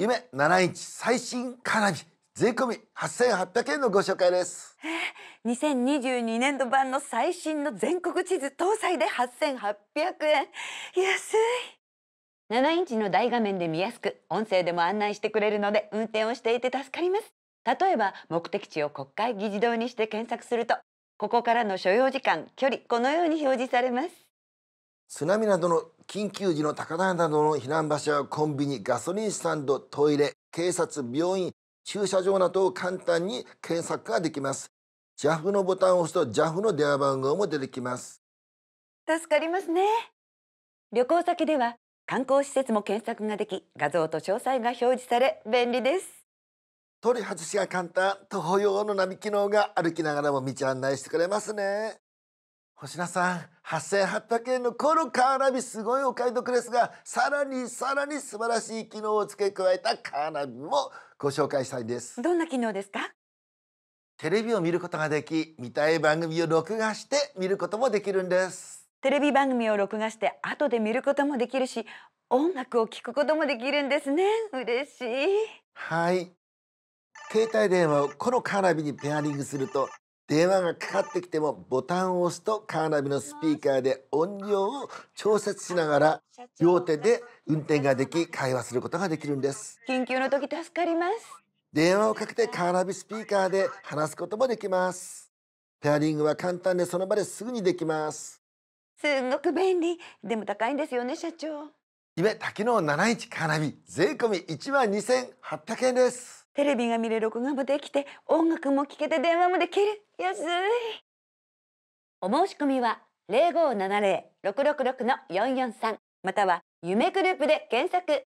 夢7インチ最新カーナビ税込8800円のご紹介です2022年度版の最新の全国地図搭載で8800円安い7インチの大画面で見やすく音声でも案内してくれるので運転をしていて助かります例えば目的地を国会議事堂にして検索するとここからの所要時間距離このように表示されます津波などの緊急時の高台などの避難場所やコンビニ、ガソリンスタンド、トイレ、警察、病院、駐車場などを簡単に検索ができます。JAF のボタンを押すと JAF の電話番号も出てきます。助かりますね。旅行先では観光施設も検索ができ、画像と詳細が表示され便利です。取り外しが簡単、徒歩用のナビ機能が歩きながらも道案内してくれますね。星名さん8800円のこのカーナビすごいお買い得ですがさらにさらに素晴らしい機能を付け加えたカーナビもご紹介したいですどんな機能ですかテレビを見ることができ見たい番組を録画して見ることもできるんですテレビ番組を録画して後で見ることもできるし音楽を聴くこともできるんですね嬉しいはい携帯電話をこのカーナビにペアリングすると電話がかかってきてもボタンを押すとカーナビのスピーカーで音量を調節しながら両手で運転ができ会話することができるんです緊急の時助かります電話をかけてカーナビスピーカーで話すこともできますペアリングは簡単でその場ですぐにできますすごく便利でも高いんですよね社長夢多機能7イカーナビ税込1万2800円ですテレビが見れ録画もできて音楽も聴けて電話もできる安いお申し込みは0570-666-443または夢グループで検索